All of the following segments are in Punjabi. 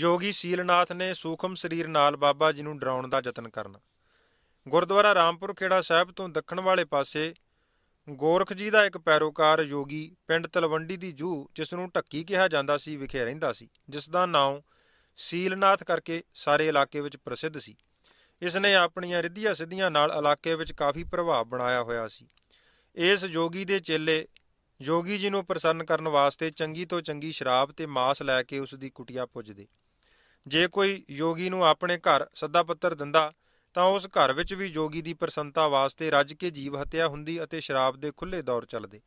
ਯੋਗੀ ਸੀਲਨਾਥ ਨੇ ਸੂਖਮ ਸਰੀਰ ਨਾਲ ਬਾਬਾ ਜੀ ਨੂੰ ਡਰਾਉਣ ਦਾ ਯਤਨ ਕਰਨਾ ਗੁਰਦੁਆਰਾ ਰਾਮਪੁਰ ਖੇੜਾ ਸਾਹਿਬ ਤੋਂ ਦੱਖਣ ਵਾਲੇ ਪਾਸੇ ਗੋਰਖ ਜੀ ਦਾ ਇੱਕ ਪੈਰੋਕਾਰ ਯੋਗੀ ਪਿੰਡ ਤਲਵੰਡੀ ਦੀ ਜੂ ਜਿਸ ਨੂੰ ਟੱਕੀ ਕਿਹਾ ਜਾਂਦਾ ਸੀ ਵਿਖੇ ਰਹਿੰਦਾ ਸੀ ਜਿਸ ਦਾ ਨਾਮ ਸੀਲਨਾਥ ਕਰਕੇ ਸਾਰੇ ਇਲਾਕੇ ਵਿੱਚ ਪ੍ਰਸਿੱਧ ਸੀ ਇਸ ਨੇ ਆਪਣੀਆਂ ਰਿੱਧੀਆਂ ਸਿੱਧੀਆਂ ਨਾਲ ਇਲਾਕੇ ਵਿੱਚ ਕਾਫੀ ਪ੍ਰਭਾਵ ਬਣਾਇਆ ਹੋਇਆ ਸੀ ਇਸ ਯੋਗੀ ਦੇ ਚੇਲੇ ਯੋਗੀ ਜੀ ਨੂੰ ਪ੍ਰਸੰਨ ਕਰਨ ਵਾਸਤੇ ਚੰਗੀ ਤੋਂ ਚੰਗੀ ਸ਼ਰਾਬ ਤੇ ਮਾਸ ਲੈ ਕੇ ਉਸ ਦੀ ਕੁਟਿਆ ਪੁੱਜਦੇ ਜੇ ਕੋਈ ਯੋਗੀ ਨੂੰ ਆਪਣੇ ਘਰ ਸੱਦਾ ਪੱਤਰ ਦਿੰਦਾ ਤਾਂ ਉਸ ਘਰ ਵਿੱਚ ਵੀ ਯੋਗੀ ਦੀ ਪ੍ਰਸੰਨਤਾ ਵਾਸਤੇ ਰੱਜ ਕੇ ਜੀਵ ਹੱਤਿਆ ਹੁੰਦੀ ਅਤੇ ਸ਼ਰਾਬ ਦੇ ਖੁੱਲੇ ਦੌਰ ਚੱਲਦੇ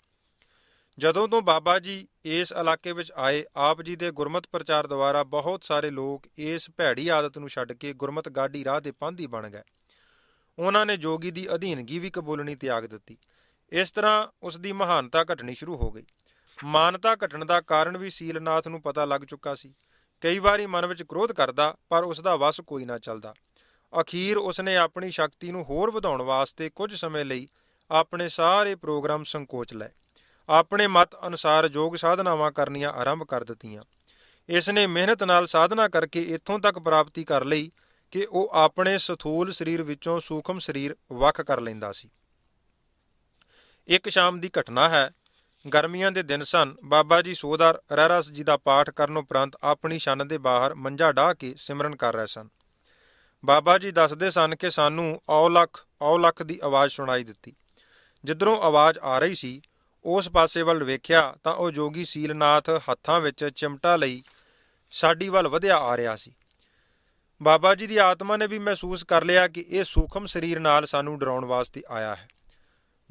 ਜਦੋਂ ਤੋਂ ਬਾਬਾ ਜੀ ਇਸ ਇਲਾਕੇ ਵਿੱਚ ਆਏ ਆਪ ਜੀ ਦੇ ਗੁਰਮਤ ਪ੍ਰਚਾਰ ਦੁਆਰਾ ਬਹੁਤ ਸਾਰੇ ਲੋਕ ਇਸ ਭੈੜੀ ਆਦਤ ਨੂੰ ਛੱਡ ਕੇ ਗੁਰਮਤ ਗਾਢੀ ਰਾਹ ਦੇ ਪਾਂਧੀ ਬਣ ਗਏ ਉਹਨਾਂ ਨੇ ਜੋਗੀ ਦੀ ਅਧੀਨਗੀ ਵੀ ਕਬੂਲਣੀ ਤਿਆਗ ਦਿੱਤੀ ਇਸ ਤਰ੍ਹਾਂ ਉਸ ਦੀ ਮਹਾਨਤਾ ਘਟਣੀ ਸ਼ੁਰੂ ਹੋ ਗਈ ਮਾਨਤਾ ਘਟਣ ਦਾ ਕਾਰਨ ਵੀ ਸੀਲਨਾਥ ਨੂੰ ਪਤਾ ਲੱਗ ਚੁੱਕਾ ਸੀ ਕਈ ਵਾਰੀ ਮਨ ਵਿੱਚ ਕ੍ਰੋਧ ਕਰਦਾ ਪਰ ਉਸ ਦਾ ਵਸ ਕੋਈ ਨਾ ਚੱਲਦਾ ਅਖੀਰ ਉਸ ਨੇ ਆਪਣੀ ਸ਼ਕਤੀ ਨੂੰ ਹੋਰ ਵਧਾਉਣ ਵਾਸਤੇ ਕੁਝ ਸਮੇਂ ਲਈ ਆਪਣੇ ਸਾਰੇ ਪ੍ਰੋਗਰਾਮ ਸੰਕੋਚ ਲਏ ਆਪਣੇ ਮਤ ਅਨੁਸਾਰ ਯੋਗ ਸਾਧਨਾਵਾਂ ਕਰਨੀਆਂ ਆਰੰਭ ਕਰ ਦਿੱਤੀਆਂ ਇਸ ਨੇ ਮਿਹਨਤ ਨਾਲ ਸਾਧਨਾ ਕਰਕੇ ਇੱਥੋਂ ਤੱਕ ਪ੍ਰਾਪਤੀ ਕਰ ਲਈ ਕਿ ਉਹ ਆਪਣੇ ਸਥੂਲ ਸਰੀਰ ਵਿੱਚੋਂ ਸੂਖਮ ਸਰੀਰ ਵੱਖ ਕਰ ਲੈਂਦਾ ਸੀ ਇੱਕ ਸ਼ਾਮ ਦੀ ਘਟਨਾ ਹੈ ਗਰਮੀਆਂ ਦੇ ਦਿਨ ਸਨ ਬਾਬਾ ਜੀ ਸੋਦਰ ਰਹਿਰਾਸ ਜੀ ਦਾ ਪਾਠ ਕਰਨ ਉਪਰੰਤ ਆਪਣੀ ਛੰਨ ਦੇ ਬਾਹਰ ਮੰਝਾ ਢਾ ਕੇ ਸਿਮਰਨ ਕਰ ਰਹੇ ਸਨ ਬਾਬਾ ਜੀ ਦੱਸਦੇ ਸਨ ਕਿ ਸਾਨੂੰ ਔਲਖ ਔਲਖ ਦੀ ਆਵਾਜ਼ ਸੁਣਾਈ ਦਿੱਤੀ ਜਿੱਧਰੋਂ ਆਵਾਜ਼ ਆ ਰਹੀ ਸੀ ਉਸ ਪਾਸੇ ਵੱਲ ਵੇਖਿਆ ਤਾਂ ਉਹ ਜੋਗੀ ਸੀਲਨਾਥ ਹੱਥਾਂ ਵਿੱਚ ਚਿਮਟਾ ਲਈ ਸਾਡੀ ਵੱਲ ਵਧਿਆ ਆ ਰਿਹਾ ਸੀ ਬਾਬਾ ਜੀ ਦੀ ਆਤਮਾ ਨੇ ਵੀ ਮਹਿਸੂਸ ਕਰ ਲਿਆ ਕਿ ਇਹ ਸੂਖਮ ਸਰੀਰ ਨਾਲ ਸਾਨੂੰ ਡਰਾਉਣ ਵਾਸਤੇ ਆਇਆ ਹੈ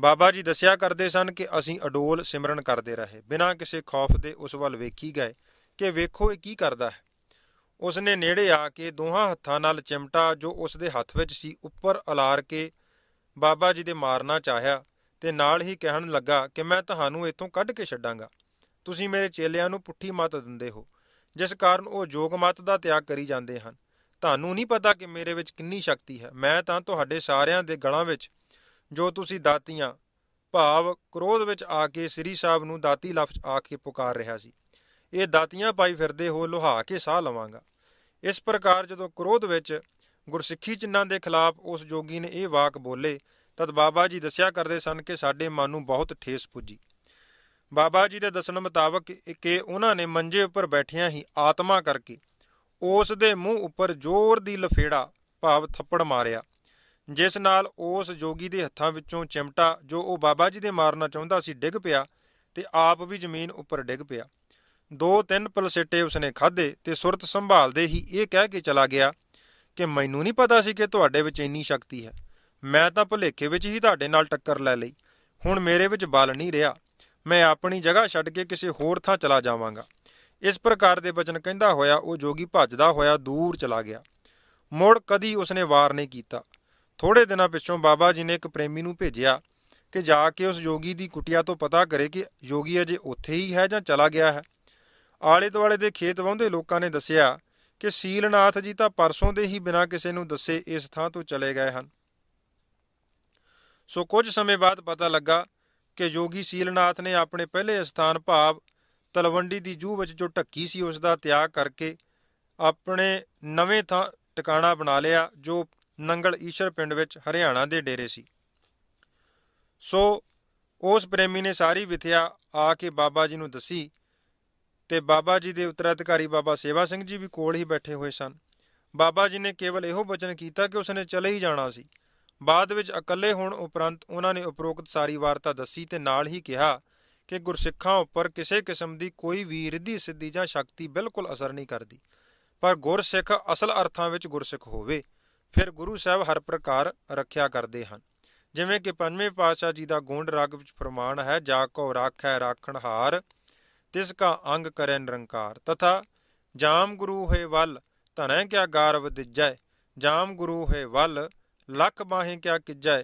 ਬਾਬਾ ਜੀ ਦੱਸਿਆ ਕਰਦੇ ਸਨ ਕਿ ਅਸੀਂ ਅਡੋਲ ਸਿਮਰਨ ਕਰਦੇ ਰਹੇ ਬਿਨਾਂ ਕਿਸੇ ਖੌਫ ਦੇ ਉਸ ਵੱਲ ਵੇਖੀ ਗਏ ਕਿ ਵੇਖੋ ਇਹ ਕੀ ਕਰਦਾ ਹੈ ਉਸ ਨੇ ਨੇੜੇ ਆ ਕੇ ਦੋਹਾਂ ਹੱਥਾਂ ਨਾਲ ਚਿਮਟਾ ਜੋ ਉਸ ਦੇ ਹੱਥ ਵਿੱਚ ਸੀ ਉੱਪਰ ਉਲਾਰ ਕੇ ਬਾਬਾ ਜੀ ਦੇ ਮਾਰਨਾ ਚਾਹਿਆ ਤੇ ਨਾਲ ਹੀ ਕਹਿਣ ਲੱਗਾ ਕਿ ਮੈਂ ਤੁਹਾਨੂੰ ਇੱਥੋਂ ਕੱਢ ਕੇ ਛੱਡਾਂਗਾ ਤੁਸੀਂ ਮੇਰੇ ਚੇਲਿਆਂ ਨੂੰ ਪੁੱਠੀ ਮਤ ਦਿੰਦੇ ਹੋ ਜਿਸ ਕਾਰਨ ਉਹ ਜੋਗ ਮਤ ਦਾ ਤਿਆਗ ਕਰੀ ਜਾਂਦੇ ਹਨ ਤੁਹਾਨੂੰ ਨਹੀਂ ਪਤਾ ਕਿ ਮੇਰੇ ਵਿੱਚ ਕਿੰਨੀ ਸ਼ਕਤੀ ਹੈ ਮੈਂ ਤਾਂ ਤੁਹਾਡੇ ਸਾਰਿਆਂ ਦੇ ਗਲਾਂ ਵਿੱਚ ਜੋ ਤੁਸੀਂ ਦਾਤੀਆਂ ਭਾਵ ਕ੍ਰੋਧ ਵਿੱਚ ਆ ਕੇ ਸ੍ਰੀ ਸਾਹਿਬ ਨੂੰ ਦਾਤੀ ਲਫ਼ਜ਼ ਆ ਕੇ ਪੁਕਾਰ ਰਿਹਾ ਸੀ ਇਹ ਦਾਤੀਆਂ ਪਾਈ ਫਿਰਦੇ ਹੋ ਲੋਹਾ ਕੇ ਸਾਹ ਲਵਾਂਗਾ ਇਸ ਪ੍ਰਕਾਰ ਜਦੋਂ ਕ੍ਰੋਧ ਵਿੱਚ ਗੁਰਸਿੱਖੀ ਚਿੰਨਾਂ ਦੇ ਖਿਲਾਫ ਉਸ ਜੋਗੀ ਨੇ ਇਹ ਵਾਕ ਬੋਲੇ ਤਦ ਬਾਬਾ ਜੀ ਦੱਸਿਆ ਕਰਦੇ ਸਨ ਕਿ ਸਾਡੇ ਮਨ ਨੂੰ ਬਹੁਤ ਠੇਸ ਪੁੱਜੀ ਬਾਬਾ ਜੀ ਦੇ ਦੱਸਣ ਮੁਤਾਬਕ ਕਿ ਉਹਨਾਂ ਨੇ ਮੰਜੇ ਉੱਪਰ ਬੈਠਿਆਂ ਹੀ ਆਤਮਾ ਕਰਕੇ ਉਸ ਦੇ ਮੂੰਹ ਉੱਪਰ ਜ਼ੋਰ ਦੀ ਲਫੇੜਾ ਭਾਵ ਥੱਪੜ ਮਾਰਿਆ ਜਿਸ ਨਾਲ ਉਸ ਜੋਗੀ ਦੇ ਹੱਥਾਂ ਵਿੱਚੋਂ ਚਿਮਟਾ ਜੋ ਉਹ ਬਾਬਾ ਜੀ ਦੇ ਮਾਰਨਾ ਚਾਹੁੰਦਾ ਸੀ ਡਿੱਗ ਪਿਆ ਤੇ ਆਪ ਵੀ ਜ਼ਮੀਨ ਉੱਪਰ ਡਿੱਗ ਪਿਆ ਦੋ ਤਿੰਨ ਪਲਸੇਟੇ ਉਸਨੇ ਖਾਦੇ ਤੇ ਸੁਰਤ ਸੰਭਾਲਦੇ ਹੀ ਇਹ ਕਹਿ ਕੇ ਚਲਾ ਗਿਆ ਕਿ ਮੈਨੂੰ ਨਹੀਂ ਪਤਾ ਸੀ ਕਿ ਤੁਹਾਡੇ ਵਿੱਚ ਇੰਨੀ ਸ਼ਕਤੀ ਹੈ ਮੈਂ ਤਾਂ ਭੁਲੇਖੇ ਵਿੱਚ ਹੀ ਤੁਹਾਡੇ ਨਾਲ ਟੱਕਰ ਲੈ ਲਈ ਹੁਣ ਮੇਰੇ ਵਿੱਚ ਬਲ ਨਹੀਂ ਰਿਹਾ ਮੈਂ ਆਪਣੀ ਜਗ੍ਹਾ ਛੱਡ ਕੇ ਕਿਸੇ ਹੋਰ ਥਾਂ ਚਲਾ ਜਾਵਾਂਗਾ ਇਸ ਪ੍ਰਕਾਰ ਦੇ ਬਚਨ ਕਹਿੰਦਾ ਹੋਇਆ ਉਹ ਜੋਗੀ ਭੱਜਦਾ ਹੋਇਆ ਦੂਰ ਚਲਾ ਗਿਆ ਮੁੜ ਕਦੀ ਉਸਨੇ ਵਾਰ ਨਹੀਂ ਕੀਤਾ ਥੋੜੇ ਦਿਨਾਂ ਪਿਛੋਂ ਬਾਬਾ ਜੀ ਨੇ ਇੱਕ ਪ੍ਰੇਮੀ ਨੂੰ ਭੇਜਿਆ ਕਿ ਜਾ ਕੇ ਉਸ ਯੋਗੀ ਦੀ ਕੁਟਿਆ ਤੋਂ ਪਤਾ ਕਰੇ ਕਿ ਯੋਗੀ ਅਜੇ ਉੱਥੇ ਹੀ ਹੈ ਜਾਂ ਚਲਾ ਗਿਆ ਹੈ ਆਲੇ ਦੁਆਲੇ ਦੇ ਖੇਤ ਵਾਹੁੰਦੇ ਲੋਕਾਂ ਨੇ ਦੱਸਿਆ ਕਿ ਸੀਲਨਾਥ ਜੀ ਤਾਂ ਪਰਸੋਂ ਦੇ ਹੀ ਬਿਨਾਂ ਕਿਸੇ ਨੂੰ ਦੱਸੇ ਇਸ ਥਾਂ ਤੋਂ ਚਲੇ ਗਏ ਹਨ ਸੋ ਕੁਝ ਸਮੇਂ ਬਾਅਦ ਪਤਾ ਲੱਗਾ ਕਿ ਯੋਗੀ ਸੀਲਨਾਥ ਨੇ ਆਪਣੇ ਪਹਿਲੇ ਸਥਾਨ ਭਾਵ ਤਲਵੰਡੀ ਦੀ ਜੂ ਵਿੱਚ ਜੋ ਟੱਕੀ ਸੀ ਉਸ ਦਾ ਤਿਆਗ ਕਰਕੇ ਆਪਣੇ ਨਵੇਂ ਥਾਂ ਟਿਕਾਣਾ ਬਣਾ ਲਿਆ ਜੋ ਨੰਗਲ ਈਸ਼ਰ ਪਿੰਡ ਵਿੱਚ ਹਰਿਆਣਾ ਦੇ ਡੇਰੇ ਸੀ ਸੋ ਉਸ ਪ੍ਰੇਮੀ ਨੇ ਸਾਰੀ ਵਿਥਿਆ ਆ ਕੇ ਬਾਬਾ ਜੀ ਨੂੰ ਦੱਸੀ ਤੇ ਬਾਬਾ ਜੀ ਦੇ ਉਤਰਾਧਿਕਾਰੀ ਬਾਬਾ ਸੇਵਾ ਸਿੰਘ ਜੀ ਵੀ ਕੋਲ ਹੀ ਬੈਠੇ ਹੋਏ ਸਨ ਬਾਬਾ ਜੀ ਨੇ ਕੇਵਲ ਇਹੋ ਬਚਨ ਕੀਤਾ ਕਿ ਉਸਨੇ ਚਲੇ ਹੀ ਜਾਣਾ ਸੀ ਬਾਅਦ ਵਿੱਚ ਇਕੱਲੇ ਹੋਣ ਉਪਰੰਤ ਉਹਨਾਂ ਨੇ ਉਪਰੋਕਤ ਸਾਰੀ ਵਾਰਤਾ ਦੱਸੀ ਤੇ ਨਾਲ ਹੀ ਕਿਹਾ ਕਿ ਗੁਰਸਿੱਖਾਂ ਉੱਪਰ ਕਿਸੇ ਕਿਸਮ ਦੀ ਕੋਈ ਵੀ ਰਿੱਧੀ ਸਿੱਧੀ ਜਾਂ ਸ਼ਕਤੀ ਬਿਲਕੁਲ ਅਸਰ ਨਹੀਂ ਕਰਦੀ ਪਰ ਗੁਰਸਿੱਖ ਅਸਲ ਅਰਥਾਂ ਵਿੱਚ ਗੁਰਸਿੱਖ ਹੋਵੇ ਫਿਰ ਗੁਰੂ ਸਾਹਿਬ ਹਰ ਪ੍ਰਕਾਰ ਰੱਖਿਆ ਕਰਦੇ ਹਨ ਜਿਵੇਂ ਕਿ ਪੰਜਵੇਂ ਪਾਤਸ਼ਾਹ ਜੀ ਦਾ ਗੋਂਡ ਰਾਗ ਵਿੱਚ ਫਰਮਾਨ ਹੈ ਜਾ ਕੋ ਰਾਖੈ ਰਾਖਣ ਹਾਰ ਤਿਸ ਕਾ ਅੰਗ ਕਰੈ ਨਿਰੰਕਾਰ ਤਥਾ ਜਾਮ ਗੁਰੂ ਹੋਏ ਵੱਲ ਧਨੈ ਕਿਆ ਗਾਰਵ ਦਿਜੈ ਜਾਮ ਗੁਰੂ ਹੋਏ ਵੱਲ ਲਖ ਬਾਹੇ ਕਿਆ ਕਿਜੈ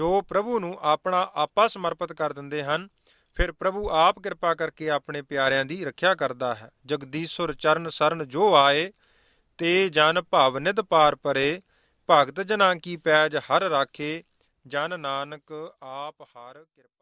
ਜੋ ਪ੍ਰਭੂ ਨੂੰ ਆਪਣਾ ਆਪਾ ਸਮਰਪਿਤ ਕਰ ਦਿੰਦੇ ਹਨ ਫਿਰ ਪ੍ਰਭੂ ਆਪ ਕਿਰਪਾ ਕਰਕੇ ਆਪਣੇ ਪਿਆਰਿਆਂ ਦੀ ਰੱਖਿਆ ਕਰਦਾ ਹੈ ਜਗਦੀਸ਼ੁਰ ਚਰਨ ਸਰਨ ਜੋ ਆਏ ਤੇ ਜਨ ਭਵ ਨਿਧ ਪਾਰ ਪਰੇ ਭਗਤ ਜਨਾਂ ਕੀ ਪੈਜ ਹਰ ਰਾਖੇ ਜਨ ਨਾਨਕ ਆਪ ਹਰ ਕਿਰਪਾ